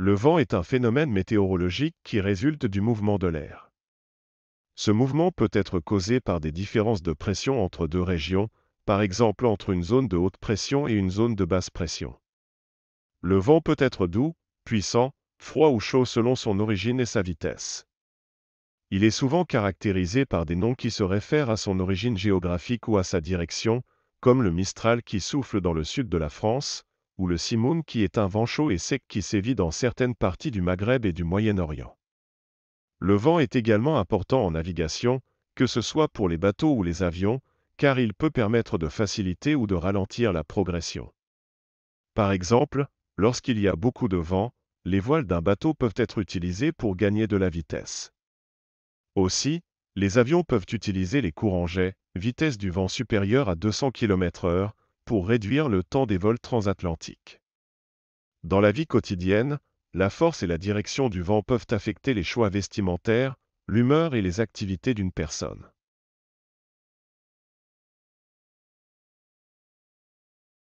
Le vent est un phénomène météorologique qui résulte du mouvement de l'air. Ce mouvement peut être causé par des différences de pression entre deux régions, par exemple entre une zone de haute pression et une zone de basse pression. Le vent peut être doux, puissant, froid ou chaud selon son origine et sa vitesse. Il est souvent caractérisé par des noms qui se réfèrent à son origine géographique ou à sa direction, comme le Mistral qui souffle dans le sud de la France, ou le simoun qui est un vent chaud et sec qui sévit dans certaines parties du Maghreb et du Moyen-Orient. Le vent est également important en navigation, que ce soit pour les bateaux ou les avions, car il peut permettre de faciliter ou de ralentir la progression. Par exemple, lorsqu'il y a beaucoup de vent, les voiles d'un bateau peuvent être utilisées pour gagner de la vitesse. Aussi, les avions peuvent utiliser les courants jets, vitesse du vent supérieure à 200 km/h, pour réduire le temps des vols transatlantiques. Dans la vie quotidienne, la force et la direction du vent peuvent affecter les choix vestimentaires, l'humeur et les activités d'une personne.